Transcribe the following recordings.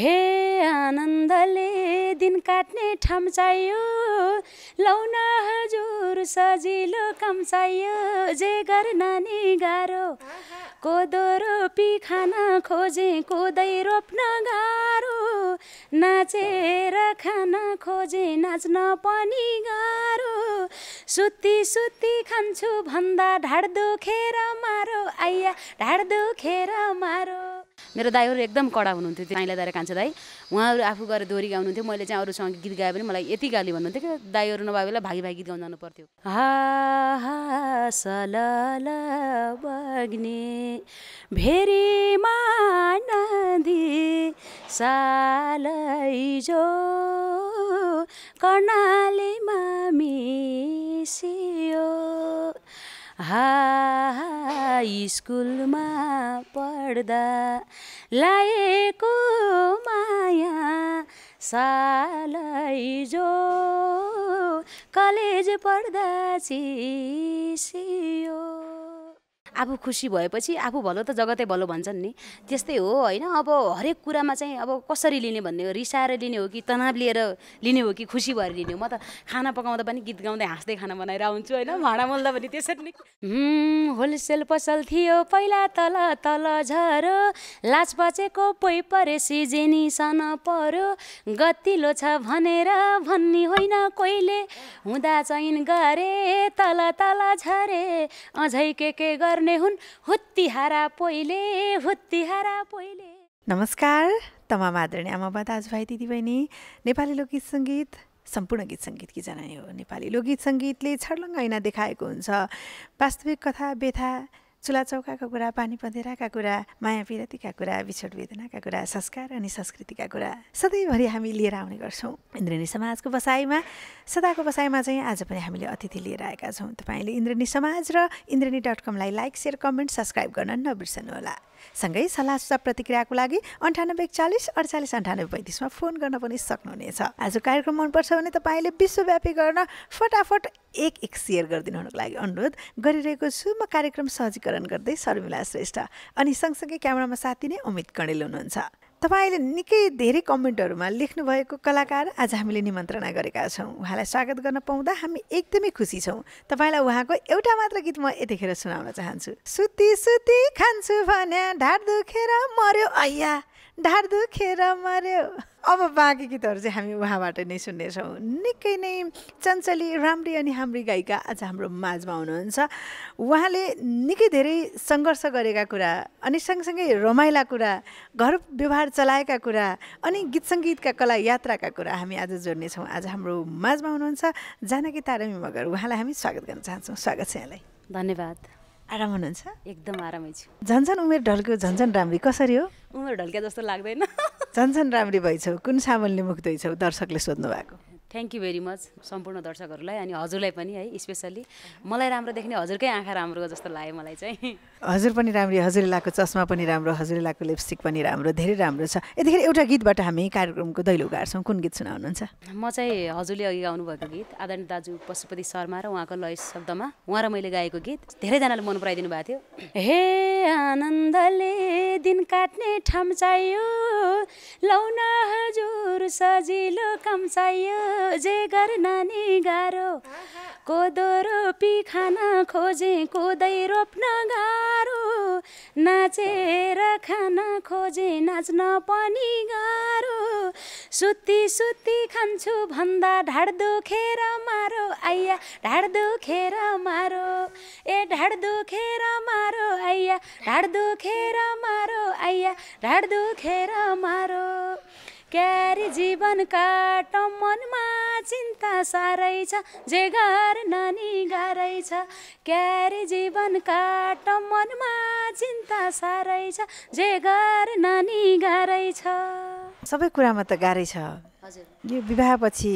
हे आनन्दले दिन काट्ने ठाम चाहियो लाउन हजुर सजिलो काम चाहियो जे गर्न नि गाह्रो कोदो रोपी खान खोजे कोदै रोप्न गाह्रो नाचेर खान खोजे नाच्न पनि गाह्रो सुती सुती खान्छु भन्दा ढाड दुखेर मारो आइया ढाड दुखेर मारो मेरो दाईहरू एकदम कडा हुनुहुन्थ्यो त्यो दाएर कान्छा दाई उहाँहरू आफू गएर दोहोरी गाउनुहुन्थ्यो मैले चाहिँ अरूसँग गीत गाए पनि मलाई यति गाली भन्नुहुन्थ्यो कि दाईहरू नभए बेला भागी भागी गीत गाउनु जानु पर्थ्यो हा बग्ने भेरी जो कर्णालीमा मिसियो हाई स्कुलमा पढ्दा लाएको माया सालै जो कलेज पढ्दा चिसियो आफू खुसी भएपछि आफू भलो त जगतै भलो भन्छन् नि त्यस्तै हो होइन अब हरेक कुरामा चाहिँ अब कसरी लिने भन्ने हो रिसाएर लिने हो कि तनाव लिएर लिने हो कि खुसी भएर लिने हो म त खाना पकाउँदा पनि गीत गाउँदै हाँस्दै खाना बनाएर आउँछु होइन भाँडा मोल्दा पनि त्यसरी नै होलसेल पसल थियो पहिला तल तल झर लाज बचेको पै परे सन पऱ्यो गतिलो छ भनेर भन्ने होइन कोहीले हुँदा चैन गरे तल तल झरे अझै के के गर् गर्ने हुन् हुत्तिहारा पहिले हुत्तिहारा पहिले नमस्कार तमाम आदरणीय आमा बा दाजुभाइ दिदीबहिनी नेपाली लोकगीत सङ्गीत सम्पूर्ण गीत सङ्गीतकी जनाइ हो नेपाली लोकगीत सङ्गीतले छर्लङ्ग ऐना देखाएको हुन्छ वास्तविक कथा व्यथा चौकाको कुरा पानी पँधेराका कुरा माया विरतीका कुरा बिछोड वेदनाका कुरा संस्कार अनि संस्कृतिका कुरा सधैँभरि हामी लिएर आउने गर्छौँ इन्द्रेणी समाजको बसाइमा सदाको बसाइमा चाहिँ आज पनि हामीले अतिथि लिएर आएका छौँ तपाईँले इन्द्रेणी समाज र इन्द्रेणी डट कमलाई लाइक सेयर कमेन्ट सब्सक्राइब गर्न नबिर्सनुहोला सँगै सल्लाह सुझाव प्रतिक्रियाको लागि अन्ठानब्बे एकचालिस अडचालिस अन्ठानब्बे पैँतिसमा फोन गर्न पनि सक्नुहुनेछ आज कार्यक्रम मनपर्छ भने तपाईँले विश्वव्यापी गर्न फटाफट एक एक सेयर गरिदिनु हुनुको लागि अनुरोध गरिरहेको छु म कार्यक्रम सहजीकरण नामकरण गर्दै शर्मिला श्रेष्ठ अनि सँगसँगै क्यामरामा साथी नै अमित कणेल हुनुहुन्छ तपाईँले निकै धेरै कमेन्टहरूमा लेख्नुभएको कलाकार आज हामीले निमन्त्रणा गरेका छौँ उहाँलाई स्वागत गर्न पाउँदा हामी एकदमै खुसी छौँ तपाईँलाई उहाँको एउटा मात्र गीत म यतिखेर सुनाउन चाहन्छु सुती सुती खान्छु भन्या ढाड दुखेर मर्यो अया ढाड दुखेर मर्यो अब बाँकी गीतहरू चाहिँ हामी उहाँबाट नै सुन्नेछौँ निकै नै चञ्चली राम्री अनि हाम्री गायिका आज हाम्रो माझमा हुनुहुन्छ उहाँले निकै धेरै सङ्घर्ष गरेका कुरा अनि सँगसँगै रमाइला कुरा घर व्यवहार चलाएका कुरा अनि गीत सङ्गीतका कला यात्राका कुरा हामी आज जोड्नेछौँ आज हाम्रो माझमा हुनुहुन्छ जानकी तारामी मगर उहाँलाई हामी स्वागत गर्न चाहन्छौँ स्वागत छ यहाँलाई धन्यवाद आराम हुनुहुन्छ एकदम आरामै छु झन्झन उमेर ढल्क्यो झन्झन राम्री कसरी हो उमेर ढल्के जस्तो लाग्दैन झन्झन राम्री भइछौ कुन साबुनले मुख्दैछौ दर्शकले सोध्नु भएको थ्याङ्क यू भेरी मच सम्पूर्ण दर्शकहरूलाई अनि हजुरलाई पनि है स्पेसल्ली मलाई राम्रो देख्ने हजुरकै आँखा राम्रो जस्तो लाग्यो मलाई चाहिँ हजुर पनि राम्रो हजुरले लाको चस्मा पनि राम्रो हजुरले लाको लिपस्टिक पनि राम्रो धेरै राम्रो छ यतिखेर एउटा गीतबाट हामी कार्यक्रमको दैलो गाड्छौँ कुन गीत सुनाउनुहुन्छ म चाहिँ हजुरले अघि गाउनुभएको गीत आदरणीय दाजु पशुपति शर्मा र उहाँको लय शब्दमा उहाँ र मैले गाएको गीत धेरैजनाले मन पराइदिनु भएको थियो हे आनन्दले दिन काट्ने ठाम चाहियो लाउन हजुर सजिलो काम चाहियो जे गर्न नि गाह्रो कोदो रोपी खान खोजे कोदै रोप्न गाह्रो नाचेर खान खोजे नाच्न पनि गाह्रो सुत्ती सुत्ती खान्छु भन्दा ढाड दुखेर मारो आइया ढाड दुखेर मारो ए ढाड दुखेर मारो आइया ढाड दुखेर मारो मारो आइया ढाड दुखेर मारो क्यारी जीवन काट मनमा चिन्ता साह्रै छ जे घर नानी गाह्रै छ क्यारी जीवन काट मनमा चिन्ता साह्रै छ जे घर नानी गाह्रै छ सबै कुरामा त गाह्रै छ यो विवाहपछि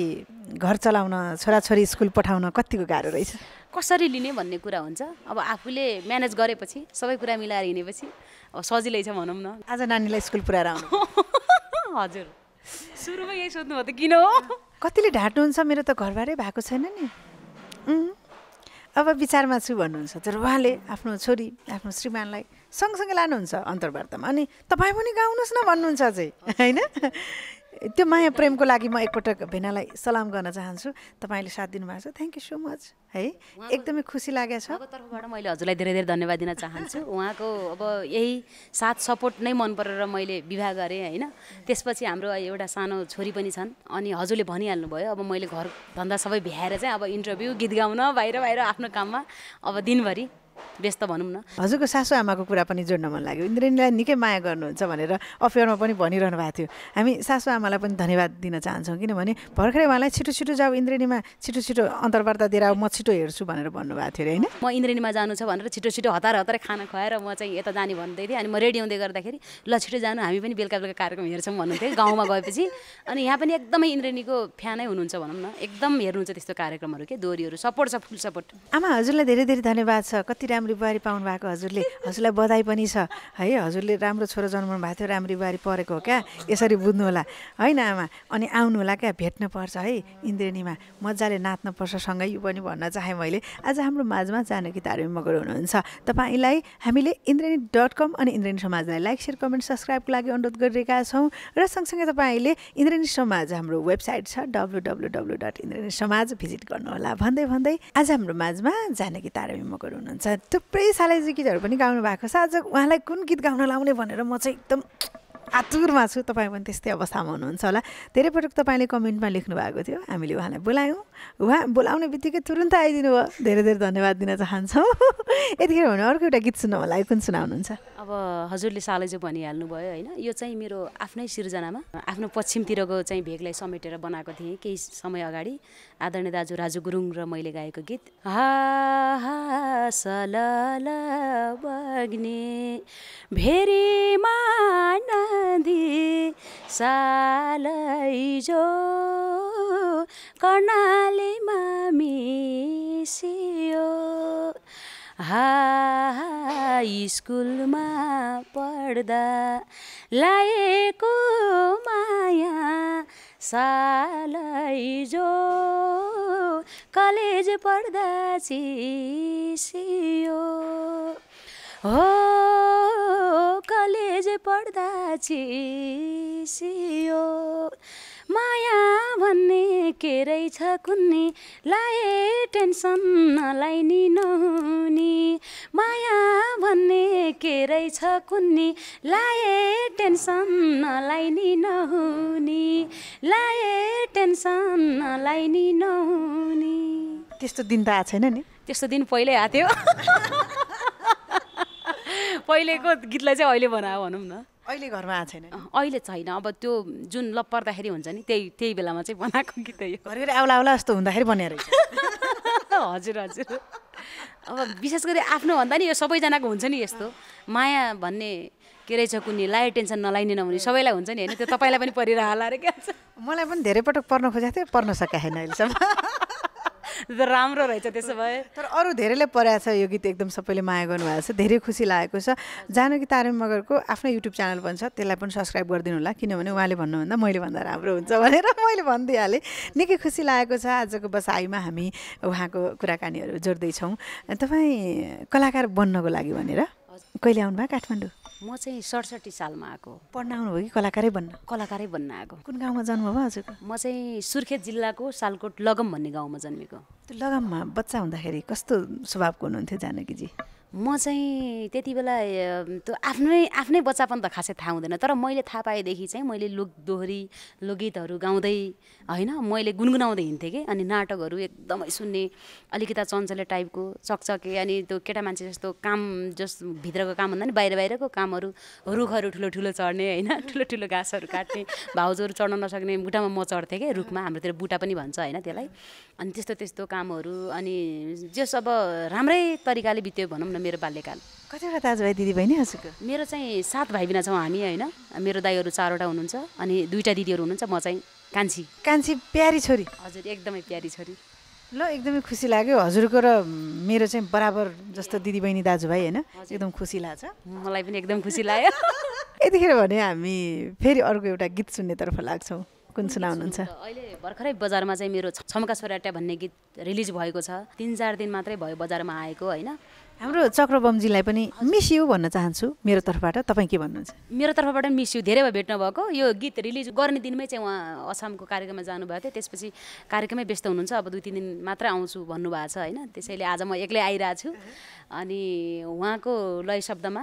घर चलाउन छोराछोरी स्कुल पठाउन कतिको गाह्रो रहेछ कसरी लिने भन्ने कुरा हुन्छ अब आफूले म्यानेज गरेपछि सबै कुरा मिलाएर हिँडेपछि अब सजिलै छ भनौँ न आज नानीलाई स्कुल पुऱ्याएर आउनु हजुर सुरुमा यही सोध्नुभयो त किन हो कतिले ढाँट्नुहुन्छ मेरो त घरबारै भएको छैन नि अब विचारमा छु भन्नुहुन्छ तर उहाँले आफ्नो छोरी आफ्नो श्रीमानलाई सँगसँगै लानुहुन्छ अन्तर्वार्तामा अनि तपाईँ पनि गाउनुहोस् न भन्नुहुन्छ अझै होइन त्यो माया प्रेमको लागि म एकपटक भेनालाई सलाम गर्न चाहन्छु तपाईँले साथ दिनुभएको छ थ्याङ्क यू सो मच है एकदमै खुसी लागेको छ तर्फबाट मैले हजुरलाई धेरै धेरै धन्यवाद दिन चाहन्छु उहाँको अब यही साथ सपोर्ट नै मन परेर मैले विवाह गरेँ होइन त्यसपछि हाम्रो एउटा सानो छोरी पनि छन् अनि हजुरले भनिहाल्नु भयो अब मैले घरभन्दा सबै भ्याएर चाहिँ अब इन्टरभ्यू गीत गाउन बाहिर बाहिर आफ्नो काममा अब दिनभरि व्यस्त भनौँ न हजुरको सासूआमाको कुरा पनि जोड्न मन लाग्यो इन्द्रेणीलाई निकै माया गर्नुहुन्छ भनेर अफेयरमा पनि भनिरहनु भएको थियो हामी सासु आमालाई पनि धन्यवाद दिन चाहन्छौँ किनभने भर्खरै उहाँलाई छिटो छिटो जाऊ इन्द्रेणीमा छिटो छिटो अन्तर्वार्ता दिएर म छिटो हेर्छु भनेर भन्नुभएको थियो अरे होइन म इन्द्रेणीमा जानु छ भनेर छिटो छिटो हतार हतार खाना खुवाएर म चाहिँ यता जाने भन्दै थिएँ अनि म रेडी हुँदै गर्दाखेरि ल छिटो जानु हामी पनि बेलुका बेलुका कार्यक्रम हेर्छौँ भन्नुहुन्थ्यो गाउँमा गएपछि अनि यहाँ पनि एकदमै इन्द्रेणीको फ्यानै हुनुहुन्छ भनौँ न एकदम हेर्नुहुन्छ त्यस्तो कार्यक्रमहरू के दोरीहरू सपोर्ट छ फुल सपोर्ट आमा हजुरलाई धेरै धेरै धन्यवाद छ कति राम्री बुहारी पाउनु भएको हजुरले हजुरलाई बधाई पनि छ है हजुरले राम्रो छोरो जन्माउनु भएको थियो राम्री बुहारी परेको हो क्या यसरी बुझ्नु होला होइन आमा अनि आउनु होला क्या भेट्न पर्छ है इन्द्रेणीमा मजाले नाच्नुपर्छ सँगै यो पनि भन्न चाहेँ मैले आज हाम्रो माझमा जानकी तारिम मगर हुनुहुन्छ तपाईँलाई हामीले इन्द्रेणी डट कम अनि इन्द्रेणी समाजलाई लाइक सेयर कमेन्ट सब्सक्राइबको लागि अनुरोध गरिरहेका छौँ र सँगसँगै तपाईँले इन्द्रेणी समाज हाम्रो वेबसाइट छ W W W dot Indreni Samaj visit गर्नुहोला भन्दै भन्दै आज हाम्रो माझमा जानकी तारामी मगर हुनुहुन्छ थुप्रै सालाइजी गीतहरू पनि गाउनु भएको छ आज उहाँलाई कुन गीत गाउन लाउने भनेर म चाहिँ एकदम आतुरमा छु तपाईँ पनि त्यस्तै अवस्थामा हुनुहुन्छ होला धेरै पटक तपाईँले कमेन्टमा लेख्नु भएको थियो हामीले उहाँलाई बोलायौँ उहाँ बोलाउने बित्तिकै तुरन्त आइदिनु भयो धेरै धेरै धन्यवाद दिन चाहन्छौँ यतिखेर भने अर्को एउटा गीत सुन्नु होला कुन सुनाउनुहुन्छ अब हजुरले सालै चाहिँ भनिहाल्नु भयो होइन यो चाहिँ मेरो आफ्नै सिर्जनामा आफ्नो पश्चिमतिरको चाहिँ भेगलाई समेटेर बनाएको थिएँ केही समय अगाडि आदरणीय दाजु राजु गुरुङ र मैले गाएको गीत हा हा सल बग्ने भेरी मान सालै जो कर्णालीमा मिसियो हा स्कुलमा पढ्दा लाएको माया जो कलेज पढ्दा चिसियो हो उड्दा चिसियो माया भन्ने के रहेछ कुन्नी लाए टेन्सन नलाइनी नि नहुने माया भन्ने के रहेछ कुन्नी लाए टेन्सन नलाइनी नि नहुने लाए टेन्सन नलाइनी नि नहुने त्यस्तो दिन त आएको छैन नि त्यस्तो दिन पहिल्यै आएको थियो पहिलेको गीतलाई चाहिँ अहिले बनायो भनौँ न अहिले घरमा आएको छैन अहिले छैन अब त्यो जुन ल पर्दाखेरि हुन्छ नि त्यही त्यही बेलामा चाहिँ बनाएको गीत यो घरिघरि आउला आउला जस्तो हुँदाखेरि बनाएर हजुर हजुर अब विशेष गरी आफ्नो भन्दा नि यो सबैजनाको हुन्छ नि यस्तो माया भन्ने के रहेछ कुनै लाइ टेन्सन नलाइने नहुने सबैलाई हुन्छ नि होइन त्यो तपाईँलाई पनि परिरहला अरे क्या मलाई पनि धेरै पटक पर्न खोजेको थिएँ पर्न सकेको छैन अहिलेसम्म राम्रो रहेछ त्यसो भए तर अरू धेरैले परेको छ यो गीत एकदम सबैले माया गर्नुभएको छ धेरै खुसी लागेको छ जानकी तारे मगरको आफ्नो युट्युब च्यानल पनि छ त्यसलाई पनि सब्सक्राइब गरिदिनु होला किनभने उहाँले भन्नुभन्दा मैले भन्दा राम्रो हुन्छ भनेर मैले भनिदिइहालेँ निकै खुसी लागेको छ आजको बसाइमा हामी उहाँको कुराकानीहरू जोड्दैछौँ तपाईँ कलाकार बन्नको लागि भनेर कहिले आउनुभयो काठमाडौँ म चाहिँ सडसठी सालमा आएको पढ्न आउनुभयो कि कलाकारै बन्न कलाकारै बन्न आएको कुन गाउँमा जन्म भयो हजुरको म चाहिँ सुर्खेत जिल्लाको सालकोट लगम भन्ने गाउँमा जन्मेको त्यो लगममा बच्चा हुँदाखेरि कस्तो स्वभावको हुनुहुन्थ्यो जानकीजी म चाहिँ त्यति बेला त्यो आफ्नै आफ्नै बच्चापन त खासै थाहा हुँदैन तर मैले थाहा पाएदेखि चाहिँ मैले लोक दोहोरी लोकगीतहरू गाउँदै होइन मैले गुनगुनाउँदै हिँड्थेँ कि अनि नाटकहरू एकदमै सुन्ने अलिकता चञ्चले टाइपको चकचके अनि त्यो केटा मान्छे जस्तो काम जस भित्रको काम भन्दा नि बाहिर बाहिरको कामहरू रुखहरू ठुलो ठुलो चढ्ने होइन ठुलो ठुलो घाँसहरू काट्ने भाउजूहरू चढ्न नसक्ने बुटामा म चढ्थेँ कि रुखमा हाम्रोतिर बुटा पनि भन्छ होइन त्यसलाई अनि त्यस्तो त्यस्तो कामहरू अनि जस अब राम्रै तरिकाले बित्यो भनौँ न मेरो बाल्यकाल कतिवटा दाजुभाइ दिदीबहिनी हजुरको मेरो चाहिँ सात भाइ बिना छौँ हामी होइन मेरो दाईहरू चारवटा हुनुहुन्छ अनि दुईवटा दिदीहरू हुनुहुन्छ म चाहिँ कान्छी कान्छी प्यारी छोरी हजुर एकदमै प्यारी छोरी ल एकदमै खुसी लाग्यो हजुरको र मेरो चाहिँ बराबर जस्तो दिदीबहिनी दाजुभाइ होइन एकदम खुसी लाग्छ मलाई पनि एकदम खुसी लाग्यो यतिखेर भने हामी फेरि अर्को एउटा गीत सुन्नेतर्फ लाग्छौँ कुन सुनाउनुहुन्छ अहिले भर्खरै बजारमा चाहिँ मेरो छमका छोराटा भन्ने गीत रिलिज भएको छ तिन चार दिन मात्रै भयो बजारमा आएको होइन हाम्रो चक्रबमजीलाई पनि मिस यु भन्न चाहन्छु मेरो तर्फबाट तपाईँ के भन्नुहुन्छ मेरो तर्फबाट मिस यु धेरै भए भेट्न भएको यो गीत रिलिज गर्ने दिनमै चाहिँ उहाँ असमको कार्यक्रममा जानुभएको थियो त्यसपछि कार्यक्रमै व्यस्त हुनुहुन्छ अब दुई तिन दिन मात्र आउँछु भन्नुभएको छ होइन त्यसैले आज म एक्लै आइरहेको छु अनि उहाँको लय शब्दमा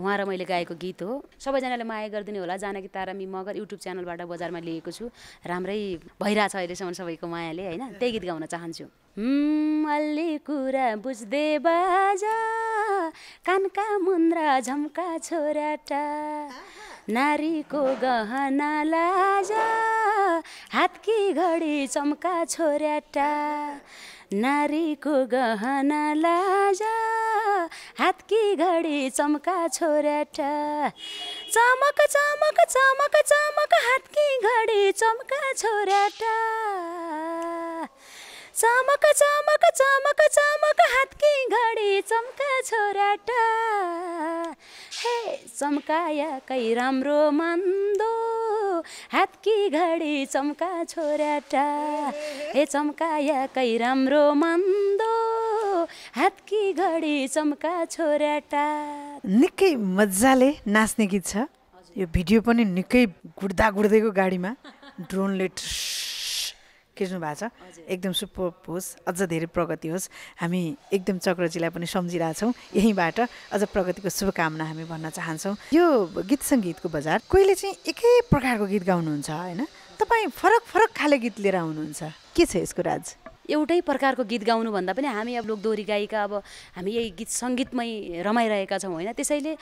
उहाँ र मैले गाएको गीत हो सबैजनाले माया गरिदिनु होला जानकी तारामी मगर युट्युब च्यानलबाट बजारमा लिएको छु राम्रै भइरहेछ अहिलेसम्म सबैको मायाले होइन त्यही गीत गाउन चाहन्छु अलि कुरा बुझ्दै बाजा कानका मुन्द्रा झम्का छोराटा नारीको गहना लाजा हातकी घडी चम्का छोराटा नारीको गहना लाजा हातकी घडी चम्का छोराटा चमक चमक चमक चमक हातकी घडी चम्का छोराटा चमक चमक चमक चमक हातकी घडी चम्का छोरा हे चम्काया कै राम्रो मन्दो हातकी घडी चम्का छोराटा हे चम्काया कै राम्रो मन्दो हातकी घडी चम्का छोराटा निकै मजाले नाच्ने गीत छ यो भिडियो पनि निकै गुड्दा गुड्दैको गाडीमा ड्रोनले खिच्नु भएको छ एकदम सुपर होस् अझ धेरै प्रगति होस् हामी एकदम चक्रजीलाई पनि सम्झिरहेछौँ यहीँबाट अझ प्रगतिको शुभकामना हामी भन्न चाहन्छौँ यो गीत सङ्गीतको बजार कोहीले चाहिँ एकै प्रकारको गीत गाउनुहुन्छ होइन तपाईँ फरक फरक खाले गीत लिएर आउनुहुन्छ के छ यसको राज एउटै प्रकारको गीत गाउनुभन्दा पनि हामी अब लोकदोहोरी गायिका अब हामी यही गीत सङ्गीतमै रमाइरहेका छौँ होइन त्यसैले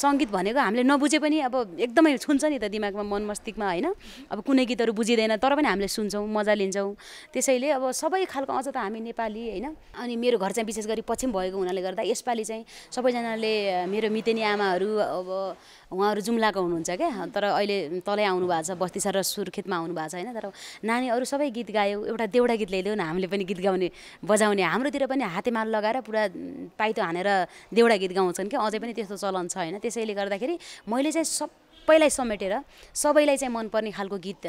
सङ्गीत भनेको हामीले नबुझे पनि अब एकदमै छुन्छ नि त दिमागमा मन मस्तिष्कमा होइन अब कुनै गीतहरू बुझिँदैन तर पनि हामीले सुन्छौँ मजा लिन्छौँ त्यसैले अब सबै खालको अझ त हामी नेपाली होइन अनि मेरो घर चाहिँ विशेष गरी पश्चिम भएको हुनाले गर्दा यसपालि चाहिँ सबैजनाले मेरो मितेनी आमाहरू अब उहाँहरू जुम्लाको हुनुहुन्छ क्या तर अहिले तलै आउनु भएको छ बस्ती सर सुर्खेतमा आउनु भएको छ होइन तर नानी सबै गीत गायो एउटा देउडा गीत ल्याइदेऊ न हामीले पनि गीत गाउने बजाउने हाम्रोतिर पनि हातेमाल लगाएर पुरा पाइतो हानेर देउडा गीत गाउँछन् क्या अझै पनि त्यस्तो चलन छ होइन त्यसैले गर्दाखेरि मैले चाहिँ सब सबैलाई समेटेर सबैलाई चाहिँ मनपर्ने खालको गीत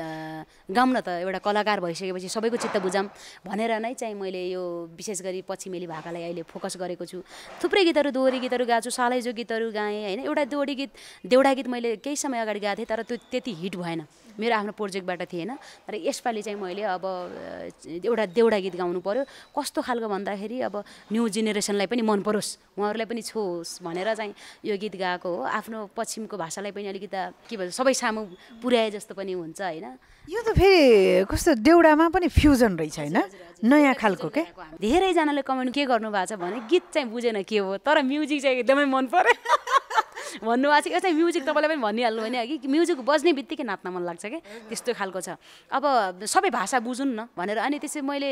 गाउँ न त एउटा कलाकार भइसकेपछि सबैको चित्त बुझाउँ भनेर नै चाहिँ मैले यो विशेष गरी मेली भाकालाई अहिले फोकस गरेको छु थुप्रै गीतहरू दोहोरी गीतहरू गाएको छु सालैजो गीतहरू गाएँ होइन एउटा दोहोरी गीत देउडा गीत मैले केही समय अगाडि गाएको थिएँ तर त्यो त्यति हिट भएन मेरो आफ्नो प्रोजेक्टबाट थिएन तर यसपालि चाहिँ मैले अब एउटा देउडा गीत गाउनु पऱ्यो कस्तो खालको भन्दाखेरि अब न्यु जेनेरेसनलाई पनि मन परोस् उहाँहरूलाई पनि छोस् भनेर चाहिँ यो गीत गाएको हो आफ्नो पश्चिमको भाषालाई पनि अलिकति के भन्छ सबै सामु पुर्याए जस्तो पनि हुन्छ होइन यो त फेरि कस्तो देउडामा पनि फ्युजन रहेछ होइन नयाँ खालको के धेरैजनाले कमेन्ट के गर्नु भएको छ भने गीत चाहिँ बुझेन के हो तर म्युजिक चाहिँ एकदमै मन पऱ्यो भन्नुभएको छ यस्तै म्युजिक तपाईँलाई पनि भनिहाल्नु भने कि म्युजिक बज्ने बित्तिकै नाच्न मन लाग्छ क्या त्यस्तो खालको छ अब सबै भाषा बुझौँ न भनेर अनि त्यसै मैले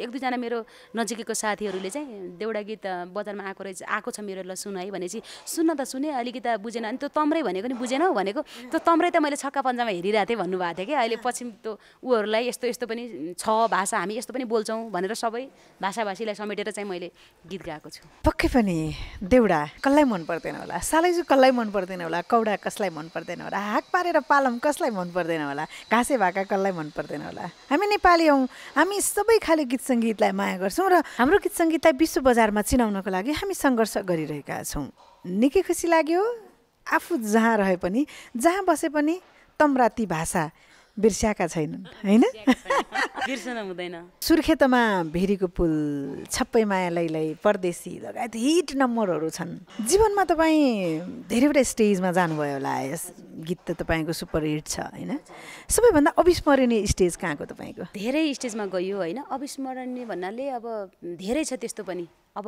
एक दुईजना मेरो नजिकैको साथीहरूले चाहिँ देउडा गीत बजारमा आएको रहेछ आएको छ मेरो ल सुन है भनेपछि सुन्न त सुने अलिकति बुझेन अनि त्यो तम्रै भनेको नि बुझेनौ भनेको त्यो तम्रै त मैले छक्का पन्जामा हेरिरहेको थिएँ भन्नुभएको थियो कि अहिले पश्चिम त्यो ऊहरूलाई यस्तो यस्तो पनि छ भाषा हामी यस्तो पनि बोल्छौँ भनेर सबै भाषाभाषीलाई समेटेर चाहिँ मैले गीत गाएको छु पक्कै पनि देउडा कसलाई मन पर्दैन होला सालैजु कसलाई कसलाई मन पर्दैन होला कौडा कसलाई मन पर्दैन होला हाक पारेर पालम कसलाई मन पर्दैन होला घाँसे भाका कसलाई मन पर्दैन होला हामी नेपाली हौँ हामी सबै खाले गीत सङ्गीतलाई माया गर्छौँ र हाम्रो गीत सङ्गीतलाई विश्व बजारमा चिनाउनको लागि हामी सङ्घर्ष गरिरहेका छौँ निकै खुसी लाग्यो आफू जहाँ रहे पनि जहाँ बसे पनि तम्राती भाषा बिर्स्याएका छैनन् होइन सुर्खेतमा भेरीको पुल छप्पै मायालाई परदेशी लगायत हिट नम्बरहरू छन् जीवनमा तपाईँ धेरैवटा स्टेजमा जानुभयो होला यस गीत त तपाईँको सुपर हिट छ होइन सबैभन्दा अविस्मरणीय स्टेज कहाँको तपाईँको धेरै स्टेजमा गयो होइन अविस्मरणीय भन्नाले अब धेरै छ त्यस्तो पनि अब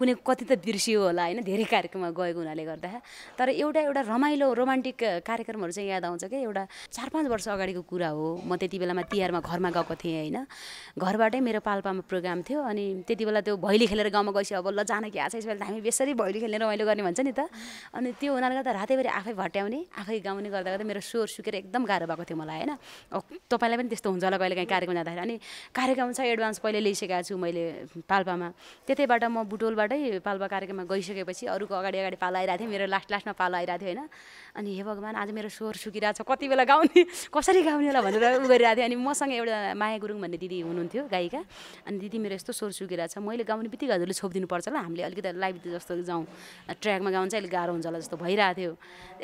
कुनै कति त बिर्सियो होला होइन धेरै कार्यक्रममा गएको हुनाले गर्दा तर एउटा एउटा रमाइलो रोमान्टिक कार्यक्रमहरू चाहिँ याद आउँछ क्या एउटा चार पाँच वर्ष अगाडिको कुरा हो म त्यति बेलामा तिहारमा घरमा गएको थिएँ होइन घरबाटै मेरो पाल्पामा प्रोग्राम थियो अनि त्यति बेला त्यो भैली खेलेर गाउँमा गएपछि अब ल जान कि आछ यसपालि त हामी बेसरी भैली खेल्ने रमाइलो गर्ने भन्छ नि त अनि त्यो हुनाले गर्दा रातैभरि आफै भट्याउने आफै गाउने गर्दा गर्दा मेरो स्वर सुकेर एकदम गाह्रो भएको थियो मलाई होइन तपाईँलाई पनि त्यस्तो हुन्छ होला कहिले काहीँ कार्यक्रम जाँदाखेरि अनि कार्यक्रम छ एडभान्स पहिले लिइसकेको छु मैले पाल्पामा त्यतै त्यसैबाट म बुटोलबाटै पाल्पा कार्यक्रममा गइसकेपछि अरूको अगाडि अगाडि पालो आइरहेको थिएँ मेरो लास्ट लास्टमा पालो आइरहेको थियो होइन अनि हे भगवान् आज मेरो स्वर सुकिरहेको छ कति बेला गाउने कसरी गाउने होला भनेर उ गरिरहेको थिएँ अनि मसँग एउटा माया गुरुङ भन्ने दिदी हुनुहुन्थ्यो गायिका अनि दिदी मेरो यस्तो स्वर सुकिरहेको छ मैले गाउने बित्तिकै हजुरले छोपिदिनुपर्छ होला हामीले अलिकति लाइभ जस्तो जाउँ ट्र्याकमा गाउँ चाहिँ अलिक गाह्रो हुन्छ होला जस्तो भइरहेको थियो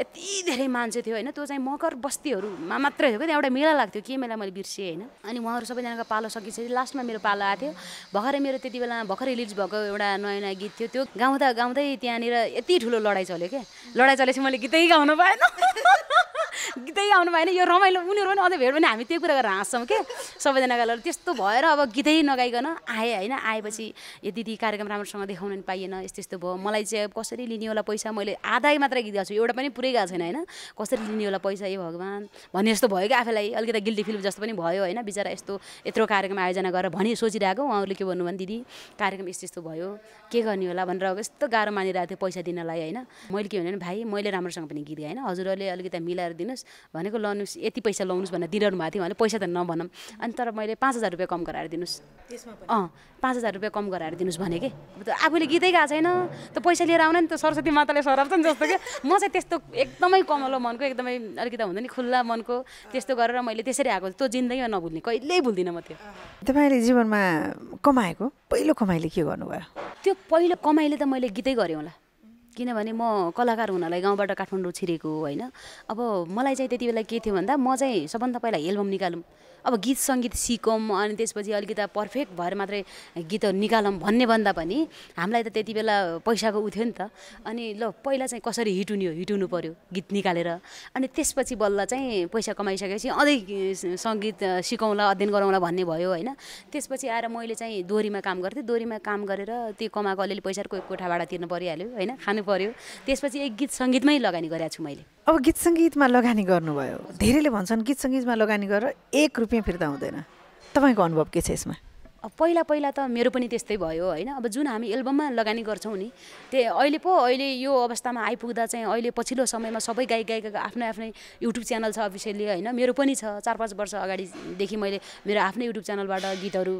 यति धेरै मान्छे थियो होइन त्यो चाहिँ मकर बस्तीहरूमा मात्रै थियो क्या एउटा मेला लाग्थ्यो के मेला मैले बिर्सेँ होइन अनि उहाँहरू सबैजनाको पालो सकिसकेपछि लास्टमा मेरो पालो आएको थियो भर्खरै मेरो त्यति बेला भर्खर रिलिज भएको उहाँको एउटा नयाँ नयाँ गीत थियो त्यो गाउँदा गाउँदै त्यहाँनिर यति ठुलो लडाइँ चल्यो क्या लडाइँ चलेपछि मैले गीतै गाउनु पाएन गीतै आउनु भएन यो रमाइलो उनीहरू पनि अझै भेट भने हामी त्यही कुरा गरेर हाँस्छौँ के सबैजना गएर त्यस्तो भएर अब गीतै नगाइकन आएँ होइन आएपछि यो दिदी कार्यक्रम राम्रोसँग देखाउन पनि पाइएन यस्तो यस्तो भयो मलाई चाहिँ कसरी लिने होला पैसा मैले आधा मात्र गीत गाएको छु एउटा पनि पुरै गएको छैन होइन कसरी लिने होला पैसा ए भगवान् भन्ने जस्तो भयो कि आफैलाई अलिकति गिल्टी फिल जस्तो पनि भयो होइन बिचरा यस्तो यत्रो कार्यक्रम आयोजना गरेर भनी सोचिरहेको उहाँहरूले के भन्नु भने दिदी कार्यक्रम यस्तो यस्तो भयो के गर्ने होला भनेर अब यस्तो गाह्रो मानिरहेको थियो पैसा दिनलाई होइन मैले के भने भाइ मैले राम्रोसँग पनि गीत गाएन हजुरहरूले अलिकति मिलाएर दिनु भनेको लनुहोस् यति पैसा लगाउनुहोस् भनेर दिइरहनु भएको थियो भने पैसा त नभनौँ अनि तर मैले पाँच हजार रुपियाँ कम गराएर दिनुहोस् अँ पाँच हजार रुपियाँ कम गराएर दिनुहोस् भने कि त आफूले गीतै गएको छैन त पैसा लिएर आउन नि त सरस्वती माताले सराप्छ नि जस्तो कि म चाहिँ त्यस्तो एकदमै कमलो मनको एकदमै अलिकति हुँदैन नि खुल्ला मनको त्यस्तो गरेर मैले त्यसरी आएको त्यो जिन्दगीमा नभुल्ने कहिल्यै भुल्दिनँ म त्यो तपाईँले जीवनमा कमाएको पहिलो कमाइले के गर्नुभयो त्यो पहिलो कमाइले त मैले गीतै गरेँ होला किनभने म कलाकार हुनलाई गाउँबाट काठमाडौँ छिरेको होइन अब मलाई चाहिँ त्यति बेला के थियो भन्दा म चाहिँ सबभन्दा पहिला एल्बम निकालौँ अब गीत सङ्गीत सिकौँ अनि त्यसपछि अलिकति पर्फेक्ट भएर मात्रै गीतहरू निकालौँ भन्ने भन्दा पनि हामीलाई त त्यति बेला पैसाको उ नि त अनि ल पहिला चाहिँ कसरी हिट हुने हो हिट हुनु पऱ्यो गीत निकालेर अनि त्यसपछि बल्ल चाहिँ पैसा कमाइसकेपछि अझै सङ्गीत सिकाउँला अध्ययन गराउँला भन्ने भयो होइन त्यसपछि आएर मैले चाहिँ दोरीमा काम गर्थेँ दोरीमा काम गरेर त्यो कमाएको अलिअलि पैसा कोही कोठाबाट तिर्नु परिहाल्यो होइन खानु पऱ्यो त्यसपछि एक गीत सङ्गीतमै लगानी गरेको छु मैले अब गीत सङ्गीतमा लगानी गर्नुभयो धेरैले भन्छन् गीत सङ्गीतमा लगानी गरेर एक रुपियाँ फिर्ता हुँदैन तपाईँको अनुभव के छ यसमा अब पहिला पहिला त मेरो पनि त्यस्तै भयो होइन अब जुन हामी एल्बममा लगानी गर्छौँ नि त्यही अहिले पो अहिले यो अवस्थामा आइपुग्दा चाहिँ अहिले पछिल्लो समयमा सबै गायक गायिकाको आफ्नै आफ्नै युट्युब च्यानल छ अफिसियली होइन मेरो पनि छ चार पाँच वर्ष अगाडिदेखि मैले मेरो आफ्नै युट्युब च्यानलबाट गीतहरू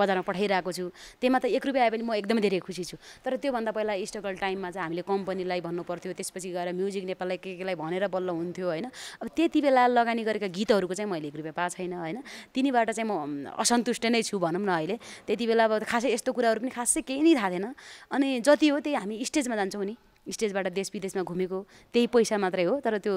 बजारमा पठाइरहेको छु त्यहीमा त एक रुपियाँ आए पनि म एकदमै धेरै खुसी छु तर त्योभन्दा पहिला स्ट्रगल टाइममा चाहिँ हामीले कम्पनीलाई भन्नु पर्थ्यो त्यसपछि गएर म्युजिक नेपाललाई के केलाई भनेर बल्ल हुन्थ्यो होइन अब त्यति बेला लगानी गरेका गीतहरूको चाहिँ मैले एक रुपियाँ पाएको छैन होइन तिनीबाट चाहिँ म असन्तुष्ट नै छु भनौँ न न अहिले त्यति बेला अब खासै यस्तो कुराहरू पनि खासै केही नै थाहा थिएन अनि जति हो त्यही हामी स्टेजमा जान्छौँ नि स्टेजबाट देश विदेशमा घुमेको त्यही पैसा मात्रै हो तर त्यो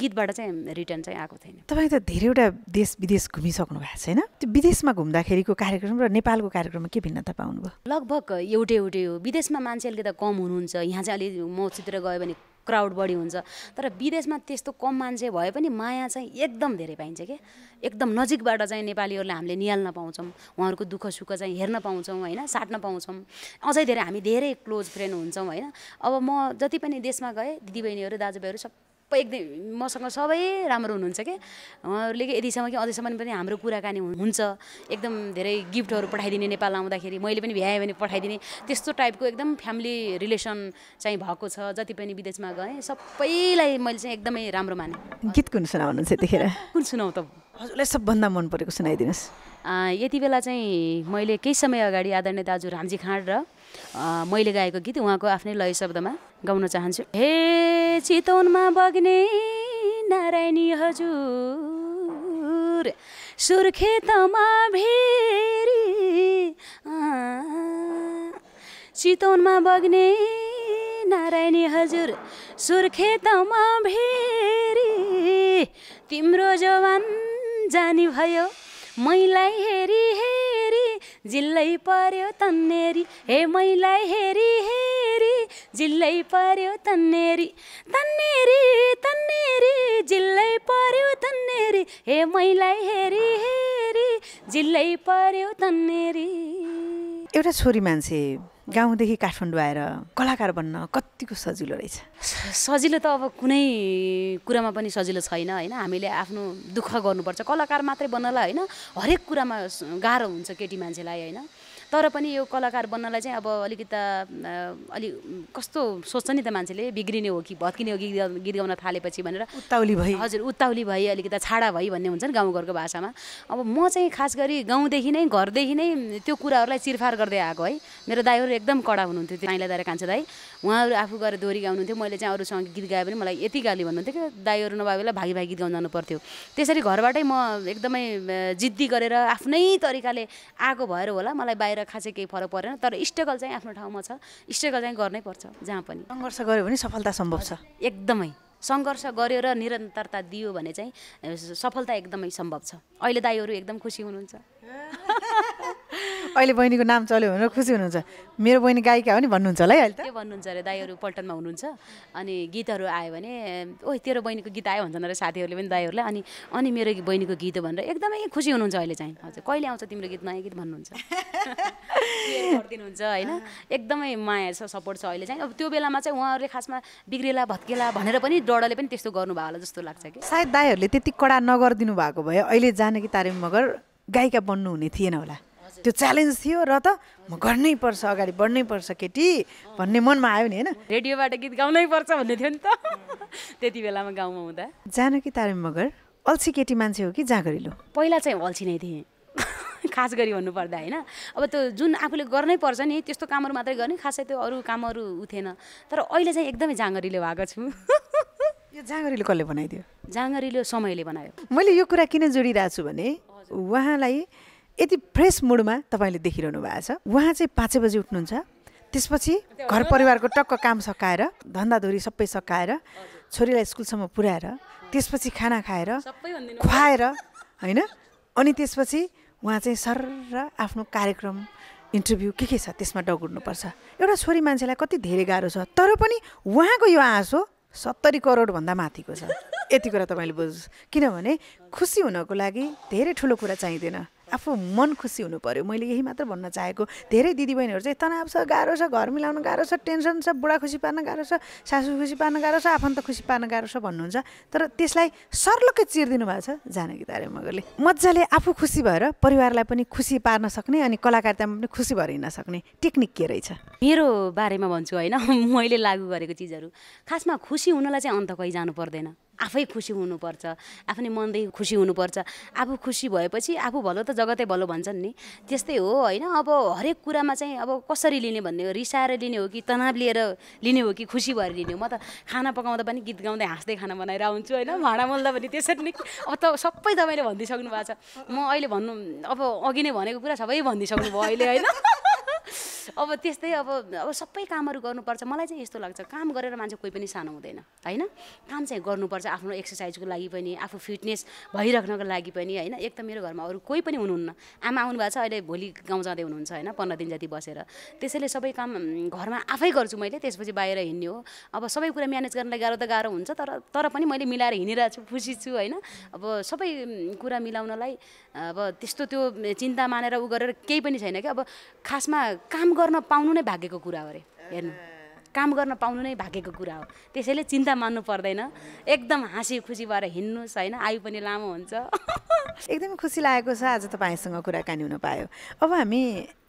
गीतबाट चाहिँ रिटर्न चाहिँ आएको थिएन तपाईँ त धेरैवटा देश विदेश घुमिसक्नु भएको छैन त्यो विदेशमा घुम्दाखेरिको कार्यक्रम र नेपालको कार्यक्रममा के भिन्नता पाउनुभयो लगभग एउटै एउटै हो विदेशमा मान्छेहरूले त कम हुनुहुन्छ यहाँ चाहिँ अलि चित्र गयो भने क्राउड बढी हुन्छ तर विदेशमा त्यस्तो कम मान्छे भए पनि माया चाहिँ एकदम धेरै पाइन्छ क्या एकदम नजिकबाट चाहिँ नेपालीहरूलाई हामीले निहाल्न पाउँछौँ उहाँहरूको दुःख सुख चाहिँ हेर्न पाउँछौँ होइन साट्न पाउँछौँ अझै धेरै हामी धेरै क्लोज फ्रेन्ड हुन्छौँ होइन अब म जति पनि देशमा गएँ दिदीबहिनीहरू दाजुभाइहरू सब सबै एकदम मसँग सबै राम्रो हुनुहुन्छ कि उहाँहरूले कि यतिसम्म कि अझैसम्म पनि हाम्रो कुराकानी हुन्छ एकदम धेरै गिफ्टहरू पठाइदिने नेपाल आउँदाखेरि मैले पनि भ्याएँ भने पठाइदिने त्यस्तो टाइपको एकदम फ्यामिली रिलेसन चाहिँ भएको छ जति पनि विदेशमा गएँ सबैलाई मैले चाहिँ एकदमै राम्रो माने गीत कुन सुनाउनुहुन्छ त्यतिखेर कुन सुनाउँ त हजुरलाई सबभन्दा मन परेको सुनाइदिनुहोस् यति बेला चाहिँ मैले केही समय अगाडि आदरणीय दाजु रामजी खाँड र मैले गाएको गीत उहाँको आफ्नै लय शब्दमा गाउन चाहन्छु हे चितौनमा बग्ने नारायणी हजुर सुर्खेतमा भेरी चितौनमा बग्ने नारायणी हजुर सुर्खेतमा भेरी तिम्रो जवान जानी भयो मैलाई हेरी हेरी जिल्लै पर्यो तन्नेरी हे मैलाई हेरी हेरी जिल्लै पर्यो तन्नेरी तन्नेरी तन्नेरी जिल्लै पर्यो तन्नेरी हे मैलाई हेरी हेरी जिल्लै पर्यो तन्नेरी एउटा छोरी मान्छे गाउँदेखि काठमाडौँ आएर कलाकार बन्न कत्तिको सजिलो रहेछ सजिलो त अब कुनै कुरामा पनि सजिलो छैन होइन हामीले आफ्नो दुःख गर्नुपर्छ कलाकार मात्रै बन्नलाई होइन हरेक कुरामा गाह्रो हुन्छ केटी मान्छेलाई होइन तर पनि यो कलाकार बन्नलाई चाहिँ अब अलिकति अलिक कस्तो सोच्छ नि त मान्छेले बिग्रिने हो कि भत्किने हो कि गीत गाउन थालेपछि भनेर उताउली भयो हजुर उताउली भए अलिकति छाडा भई भन्ने हुन्छ नि गाउँघरको भाषामा अब म चाहिँ खास गरी गाउँदेखि नै घरदेखि नै त्यो कुराहरूलाई चिरफार गर्दै आएको है मेरो दाईहरू एकदम कडा हुनुहुन्थ्यो त्यो दाईलाई दाएर कान्छ दाई उहाँहरू आफू गएर दोहोरी गाउनुहुन्थ्यो मैले चाहिँ अरूसँग गीत गाए पनि मलाई यति गाली भन्नुहुन्थ्यो कि दाईहरू नभए बेला भागी भागी गीत गाउनु जानु पर्थ्यो त्यसरी घरबाटै म एकदमै जिद्दी गरेर आफ्नै तरिकाले आएको भएर होला मलाई बाहिर गएर खासै केही फरक परेन तर स्ट्रगल चाहिँ आफ्नो ठाउँमा छ स्ट्रगल चाहिँ गर्नै पर्छ जहाँ पनि सङ्घर्ष गऱ्यो भने सफलता सम्भव छ एकदमै सङ्घर्ष गऱ्यो र निरन्तरता दियो भने चाहिँ सफलता एकदमै सम्भव छ अहिले दाईहरू एकदम खुसी हुनुहुन्छ अहिले बहिनीको नाम चल्यो भनेर खुसी हुनुहुन्छ मेरो बहिनी गायिका हो नि भन्नुहुन्छ होला है अहिले के भन्नुहुन्छ अरे दाईहरू पल्टनमा हुनुहुन्छ अनि गीतहरू आयो भने ओ तेरो बहिनीको गीत आयो भन्छन् अरे साथीहरूले पनि दाईहरूलाई अनि अनि मेरो बहिनीको गीत भनेर एकदमै खुसी हुनुहुन्छ अहिले चाहिँ हजुर कहिले आउँछ तिम्रो गीत नयाँ गीत भन्नुहुन्छ गरिदिनुहुन्छ होइन एकदमै माया छ सपोर्ट छ अहिले चाहिँ अब त्यो बेलामा चाहिँ उहाँहरूले खासमा बिग्रेला भत्केला भनेर पनि डरले पनि त्यस्तो गर्नुभयो होला जस्तो लाग्छ कि सायद दाईहरूले त्यति कडा नगरिदिनु भएको भए अहिले जानकी तारिम मगर गायिका हुने थिएन होला त्यो च्यालेन्ज थियो र त म गर्नै पर्छ अगाडि बढ्नै पर्छ केटी भन्ने मनमा आयो नि होइन रेडियोबाट गीत गाउनै पर्छ भन्ने थियो नि त त्यति बेलामा गाउँमा हुँदा जानकी तारिम मगर अल्छी केटी मान्छे हो कि जाँगरिलो पहिला चाहिँ अल्छी नै थिएँ खास गरी भन्नुपर्दा होइन अब त्यो जुन आफूले गर्नै पर्छ नि त्यस्तो कामहरू मात्रै गर्ने खासै त्यो अरू कामहरू उथेन तर अहिले चाहिँ एकदमै जाँगरिलो भएको छु यो जाँगरिलो कसले बनाइदियो जाँगरिलो समयले बनायो मैले यो कुरा किन जोडिरहेको छु भने उहाँलाई यति फ्रेस मुडमा तपाईँले देखिरहनु भएको छ उहाँ चाहिँ पाँचै बजी उठ्नुहुन्छ त्यसपछि घर परिवारको टक्क काम सकाएर धन्दाधुरी सबै सकाएर छोरीलाई स्कुलसम्म पुर्याएर त्यसपछि खाना खाएर खुवाएर होइन अनि त्यसपछि उहाँ चाहिँ सर र आफ्नो कार्यक्रम इन्टरभ्यू के के छ त्यसमा डगुर्नुपर्छ एउटा छोरी मान्छेलाई कति धेरै गाह्रो छ तर पनि उहाँको यो आँसो सत्तरी करोडभन्दा माथिको छ यति कुरा तपाईँले बुझ्नुहोस् किनभने खुसी हुनको लागि धेरै ठुलो कुरा चाहिँदैन आफू मन खुसी हुनु पऱ्यो मैले यही मात्र भन्न चाहेको धेरै दिदीबहिनीहरू चाहिँ तनाव छ गाह्रो छ घर मिलाउन गाह्रो छ टेन्सन छ बुढा खुसी पार्न गाह्रो छ सासु खुसी पार्न गाह्रो छ आफन्त खुसी पार्न गाह्रो छ भन्नुहुन्छ तर त्यसलाई सर्लकै चिरिदिनु भएको छ जानकी तारे मगरले मजाले आफू खुसी भएर परिवारलाई पनि खुसी पार्न सक्ने अनि कलाकारितामा पनि खुसी भएर हिँड्न सक्ने टेक्निक के रहेछ मेरो बारेमा भन्छु होइन मैले लागू गरेको चिजहरू खासमा खुसी हुनलाई चाहिँ अन्त कहीँ जानु पर्दैन आफै खुसी हुनुपर्छ आफ्नै मनदेखि खुसी हुनुपर्छ आफू खुसी भएपछि आफू भलो त जगतै भलो भन्छन् नि त्यस्तै हो होइन अब हरेक कुरामा चाहिँ अब कसरी लिने भन्ने हो रिसाएर लिने हो कि तनाव लिएर लिने हो कि खुसी भएर लिने हो म त खाना पकाउँदा पनि गीत गाउँदै हाँस्दै खाना बनाएर आउँछु होइन भाँडा मोल्दा पनि त्यसरी नै अब त सबै तपाईँले भनिदिइसक्नु भएको छ म अहिले भन्नु अब अघि नै भनेको कुरा सबै भनिदिइसक्नु भयो अहिले होइन अब त्यस्तै अब अब सबै कामहरू गर्नुपर्छ मलाई चाहिँ यस्तो लाग्छ काम गरेर मान्छे कोही पनि सानो हुँदैन होइन काम चाहिँ गर्नुपर्छ आफ्नो एक्सर्साइजको लागि पनि आफू फिटनेस भइराख्नको लागि पनि होइन एक त मेरो घरमा अरू कोही पनि हुनुहुन्न आमा आउनुभएको छ अहिले भोलि गाउँ जाँदै हुनुहुन्छ होइन पन्ध्र दिन जति बसेर त्यसैले सबै काम घरमा आफै गर्छु मैले त्यसपछि बाहिर हिँड्ने हो अब सबै कुरा म्यानेज गर्नलाई गाह्रो त गाह्रो हुन्छ तर तर पनि मैले मिलाएर हिँडिरहेको छु खुसी छु होइन अब सबै कुरा मिलाउनलाई अब त्यस्तो त्यो चिन्ता मानेर ऊ गरेर केही पनि छैन क्या अब खासमा काम गर्न पाउनु नै भाग्यको कुरा हो अरे हेर्नु काम गर्न पाउनु नै भाग्यको कुरा हो त्यसैले चिन्ता मान्नु पर्दैन एकदम हाँसी खुसी भएर हिँड्नुहोस् होइन आयु पनि लामो हुन्छ एकदमै खुसी लागेको छ आज तपाईँसँग कुराकानी हुन पायो अब हामी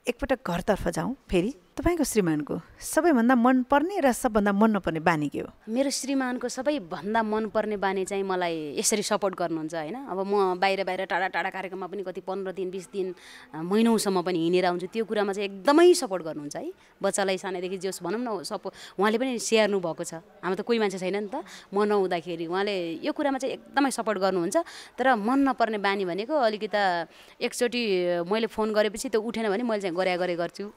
एकपटक घरतर्फ जाउँ फेरि तपाईँको श्रीमानको सबैभन्दा मनपर्ने र सबभन्दा मन नपर्ने बानी के हो मेरो श्रीमानको सबैभन्दा मनपर्ने बानी चाहिँ मलाई यसरी सपोर्ट गर्नुहुन्छ होइन अब म बाहिर बाहिर टाढा टाढा कार्यक्रममा पनि कति पन्ध्र दिन बिस दिन महिनौसम्म पनि हिँडेर आउँछु त्यो कुरामा चाहिँ एकदमै सपोर्ट गर्नुहुन्छ है बच्चालाई सानैदेखि जोस् भनौँ न सपो उहाँले पनि स्याहार्नु भएको छ हाम्रो त कोही मान्छे छैन नि त म नहुँदाखेरि उहाँले यो कुरामा चाहिँ एकदमै सपोर्ट गर्नुहुन्छ तर मन नपर्ने बानी भनेको अलिकति एकचोटि मैले फोन गरेपछि त्यो उठेन भने मैले गरे गरे गर्छु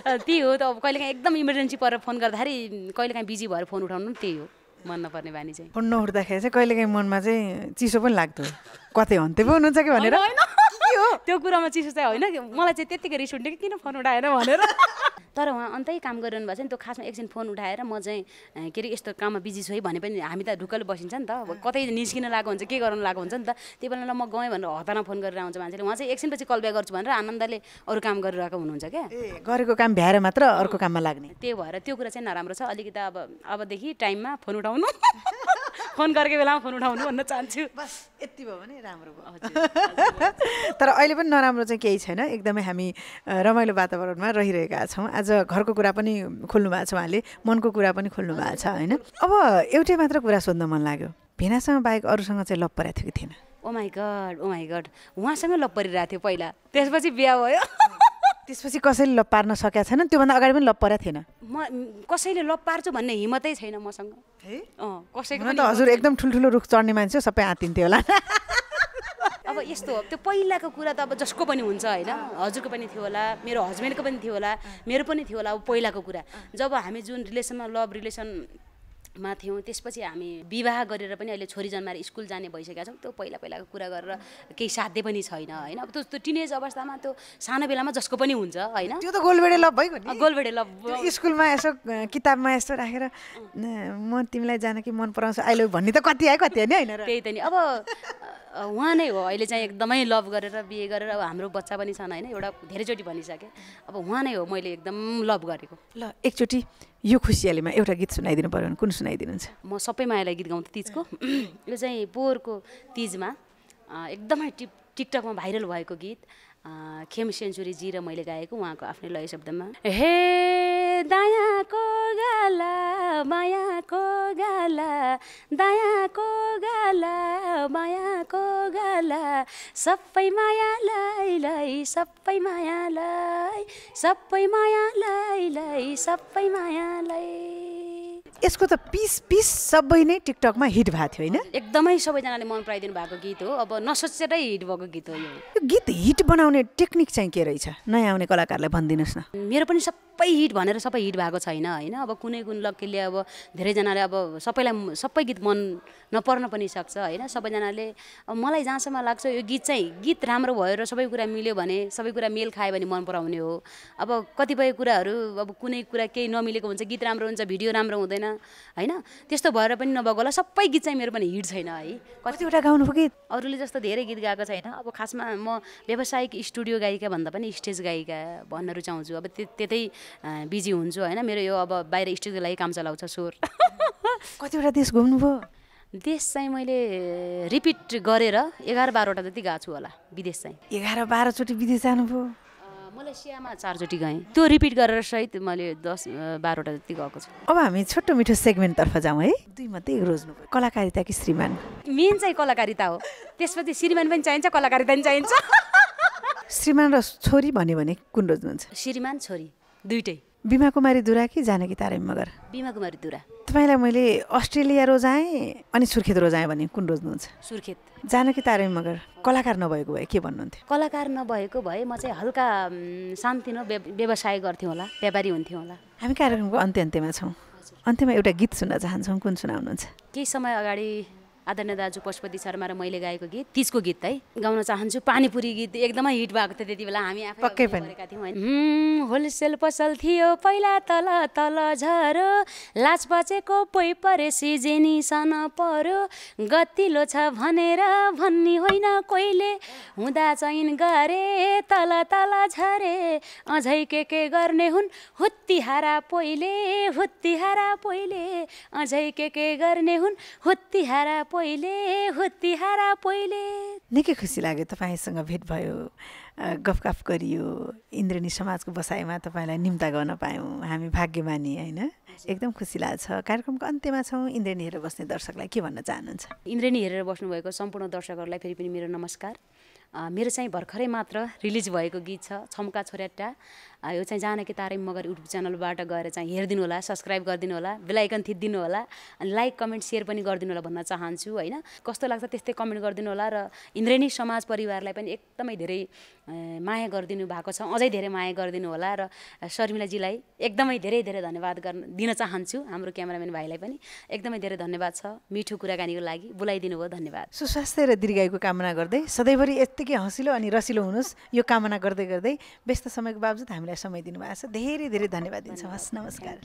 त्यही हो त अब कहिलेकाहीँ एकदम इमर्जेन्सी परेर फोन गर्दाखेरि कहिलेकाहीँ बिजी भएर फोन उठाउनु पनि त्यही हो मन नपर्ने बानी चाहिँ फोन नउठ्दाखेरि चाहिँ कहिलेकाहीँ मनमा चाहिँ चिसो पनि लाग्थ्यो कतै हन्ते पो हुनुहुन्छ कि भनेर होइन हो त्यो कुरामा चिसो चाहिँ होइन मलाई चाहिँ त्यतिकै रिस उठ्यो कि किन फोन उठाएन भनेर तर उहाँ अन्तै काम गरिरहनु भएको छ नि त्यो खासमा एकछिन फोन उठाएर म चाहिँ के अरे यस्तो काममा बिजी छु है भने पनि हामी त ढुक्कले बसिन्छ नि त अब कतै निस्किन लागेको हुन्छ के गर्नु लागेको हुन्छ नि त त्यही बेला म गएँ भनेर हतारमा फोन गरेर आउँछ मान्छेले उहाँ चाहिँ एकछिनपछि कल ब्याक गर्छु भनेर आनन्दले अरू काम गरिरहेको हुनुहुन्छ क्या गरेको काम भ्याएर मात्र अर्को काममा लाग्ने त्यही भएर त्यो कुरा चाहिँ नराम्रो छ अलिकति अब अबदेखि टाइममा फोन उठाउनु फोन गरेको बेलामा फोन उठाउनु भन्न चाहन्छु बस यति भयो भने राम्रो भयो तर अहिले पनि नराम्रो चाहिँ केही छैन एकदमै हामी रमाइलो वातावरणमा रहिरहेका छौँ आज घरको कुरा पनि खोल्नु भएको छ उहाँले मनको कुरा पनि खोल्नु भएको छ होइन अब एउटै मात्र कुरा सोध्न मन लाग्यो भेनासँग बाहेक अरूसँग चाहिँ लप परेको थियो कि थिएन oh my god oh my god उहाँसँग लप परिरहेको थियो पहिला त्यसपछि बिहा भयो त्यसपछि कसैले लप पार्न सकेका छैन त्योभन्दा अगाडि पनि लप परेको थिएन म कसैले लप पार्छु भन्ने हिम्मतै छैन मसँग अँ कसैको हजुर एकदम ठुल्ठुलो रुख चढ्ने मान्छे हो सबै आँतिन्थ्यो होला अब यस्तो हो त्यो पहिलाको कुरा त अब जसको पनि हुन्छ होइन हजुरको पनि थियो होला मेरो हस्बेन्डको पनि थियो होला मेरो पनि थियो होला अब पहिलाको कुरा जब हामी जुन रिलेसनमा लभ रिलेसन मा थियौँ त्यसपछि हामी विवाह गरेर पनि अहिले छोरी जन्माएर स्कुल जाने भइसकेका छौँ त्यो पहिला पहिलाको कुरा गरेर केही साध्य पनि छैन होइन अब त्यो टिनेज अवस्थामा त्यो सानो बेलामा जसको पनि हुन्छ होइन त्यो त गोलबेडे लभ भइगयो गोलबेडे लभ स्कुलमा यसो किताबमा यसो राखेर म तिमीलाई जान कि मन पराउँछु अहिले भन्ने त कति आयो कति नि होइन त्यही त नि अब उहाँ नै हो अहिले चाहिँ एकदमै लभ गरेर बिहे गरेर अब हाम्रो बच्चा पनि छन् होइन एउटा धेरैचोटि भनिसकेँ अब उहाँ नै हो मैले एकदम लभ गरेको ल एकचोटि यो खुसियालीमा एउटा गीत सुनाइदिनु पऱ्यो भने कुन सुनाइदिनुहुन्छ म सबै मायालाई गीत गाउँथेँ तिजको यो चाहिँ पोहोरको तिजमा एकदमै टिप टिकटकमा भाइरल भएको गीत खेम सेन्चुरीजी र मैले गाएको उहाँको आफ्नै लय शब्दमा हे दायाँको गाला मायाको गाला दायाँको गाला मायाको गाला सबै मायालाई लै सबै मायालाई सबै मायालाई लै सबै मायालाई यसको त पिस पिस सबै नै टिकटकमा हिट भएको थियो होइन एकदमै सबैजनाले मन पराइदिनु भएको गीत हो अब नसोचेरै हिट भएको गीत हो यो गीत हिट बनाउने टेक्निक चाहिँ के रहेछ नयाँ आउने कलाकारलाई भनिदिनुहोस् न मेरो पनि सब सबै हिट भनेर सबै हिट भएको छैन होइन अब कुनै कुन लकीले अब धेरैजनाले अब सबैलाई सबै गीत मन नपर्न पनि सक्छ होइन सबैजनाले अब मलाई जहाँसम्म लाग्छ यो गीत चाहिँ गीत राम्रो भयो र सबै कुरा मिल्यो भने सबै कुरा मेल खायो भने मन पराउने हो अब कतिपय कुराहरू अब कुनै कुरा केही नमिलेको हुन्छ गीत राम्रो हुन्छ भिडियो राम्रो हुँदैन होइन त्यस्तो भएर पनि नभएको होला सबै गीत चाहिँ मेरो पनि हिट छैन है कतिवटा गाउनु हो गीत अरूले जस्तो धेरै गीत गाएको छैन अब खासमा म व्यावसायिक स्टुडियो गायिका भन्दा पनि स्टेज गायिका भन्न रुचाउँछु अब त्यतै बिजी हुन्छु होइन मेरो यो अब बाहिर स्टेजको लागि काम चलाउँछ स्वर कतिवटा देश घुम्नुभयो देश चाहिँ मैले रिपिट गरेर एघार बाह्रवटा जति गएको छु होला विदेश चाहिँ एघार बाह्रचोटि विदेश जानुभयो मलेसियामा चारचोटि गएँ त्यो रिपिट गरेर सहित मैले दस बाह्रवटा जति गएको छु अब हामी छोटो मिठो सेगमेन्टतर्फ जाउँ है दुई मात्रै रोज्नु कलाकारिता कि श्रीमान मेन चाहिँ कलाकारिता हो त्यसपछि श्रीमान पनि चाहिन्छ कलाकारिता पनि चाहिन्छ श्रीमान र छोरी भन्यो भने कुन रोज्नुहुन्छ श्रीमान छोरी दुइटै बिमा कुमारी दुरा कि जानकी तारा मगर बिमा कुमारी दुरा तपाईँलाई मैले अस्ट्रेलिया रोजाएँ अनि सुर्खेत रोजाएँ भने कुन रोज्नुहुन्छ सुर्खेत जानकी तारा मगर कलाकार नभएको भए के भन्नुहुन्थ्यो कलाकार नभएको भए म चाहिँ हल्का शान्तिमा व्यवसाय गर्थेँ होला व्यापारी हुन्थ्यो होला हामी कार्यक्रमको अन्त्य अन्त्यमा छौँ अन्त्यमा एउटा गीत सुन्न चाहन्छौँ कुन सुनाउनुहुन्छ केही समय अगाडि आदरणीय दाजु पशुपति शर्मा र मैले गाएको गीत तिजको गीत है गाउन चाहन्छु पानीपुरी गीत एकदमै हिट भएको थियो त्यति बेला हामी पक्कै पनि होलसेल पसल थियो पहिला तल तल झरो लाज बचेको पोइ परे सन परो गतिलो छ भनेर भन्ने होइन कोहीले हुँदा चैन गरे तल तल झरे अझै के के गर्ने हुन् हुत्तिहारा पोइले हुत्तिहारा पोइले अझै के के गर्ने हुन् हुत्तिहारा पहिले हो तिहारा पहिले निकै खुसी लाग्यो तपाईँसँग भेट भयो गफगाफ गरियो इन्द्रेणी समाजको बसाइमा तपाईँलाई निम्ता गर्न पायौँ हामी भाग्यमानी होइन एकदम खुसी लाग्छ कार्यक्रमको अन्त्यमा छौँ इन्द्रेणी हेरेर बस्ने दर्शकलाई के भन्न चाहनुहुन्छ इन्द्रेणी हेरेर बस्नुभएको सम्पूर्ण दर्शकहरूलाई फेरि पनि मेरो नमस्कार मेरो चाहिँ भर्खरै मात्र रिलिज भएको गीत छ छम्का छोर्याट्टा यो चाहिँ जानकी तारै मगर युट्युब च्यानलबाट गएर चाहिँ हेरिदिनु होला सब्सक्राइब गरिदिनु होला बेलायकन थिचिदिनु होला अनि लाइक कमेन्ट सेयर पनि गरिदिनु होला भन्न चाहन्छु होइन कस्तो लाग्छ त्यस्तै कमेन्ट गरिदिनु होला र इन्द्रेणी समाज परिवारलाई पनि एकदमै धेरै माया गरिदिनु भएको छ अझै धेरै माया गरिदिनु होला र शर्मिलाजीलाई एकदमै धेरै धेरै धन्यवाद गर्न दिन चाहन्छु हाम्रो क्यामराम्यान भाइलाई पनि एकदमै धेरै धन्यवाद छ मिठो कुराकानीको लागि बोलाइदिनु भयो धन्यवाद सुस्वास्थ्य र दीर्घायुको कामना गर्दै सधैँभरि यत्तिकै हँसिलो अनि रसिलो हुनुहोस् यो कामना गर्दै गर्दै व्यस्त समयको बावजुद हामी हामीलाई समय दिनुभएको छ धेरै धेरै धन्यवाद दिन्छ हस् नमस्कार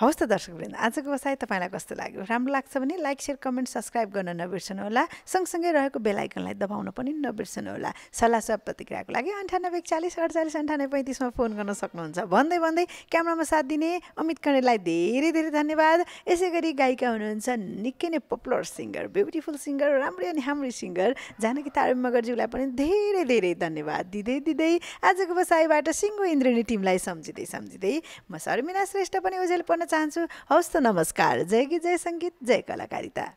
हवस् त दर्शक दर्शकवृन्द आजको बसाइ तपाईँलाई कस्तो लाग्यो राम्रो लाग्छ भने लाइक सेयर कमेन्ट सब्सक्राइब गर्न नबिर्सनु होला सँगसँगै रहेको बेलायकनलाई दबाउन पनि नबिर्सनु होला सल्लाह सब प्रतिक्रियाको लागि अन्ठानब्बे चालिस अडचालिस अन्ठानब्बे पैँतिसमा फोन गर्न सक्नुहुन्छ भन्दै भन्दै क्यामरामा साथ दिने अमित कणेलाई धेरै धेरै धन्यवाद यसै गरी गायिका हुनुहुन्छ निकै नै पपुलर सिङ्गर ब्युटिफुल सिङ्गर राम्रै अनि हाम्रो सिङ्गर जानकी तारा मगरज्यूलाई पनि धेरै धेरै धन्यवाद दिँदै दिँदै आजको बसाइबाट सिङ्गो इन्द्रिणी तिमीलाई सम्झिँदै सम्झिँदै म शर्मिला श्रेष्ठ पनि उजेल पढ्न चाहन्छु हवस् त नमस्कार जय गीत जय सङ्गीत जय कलाकारिता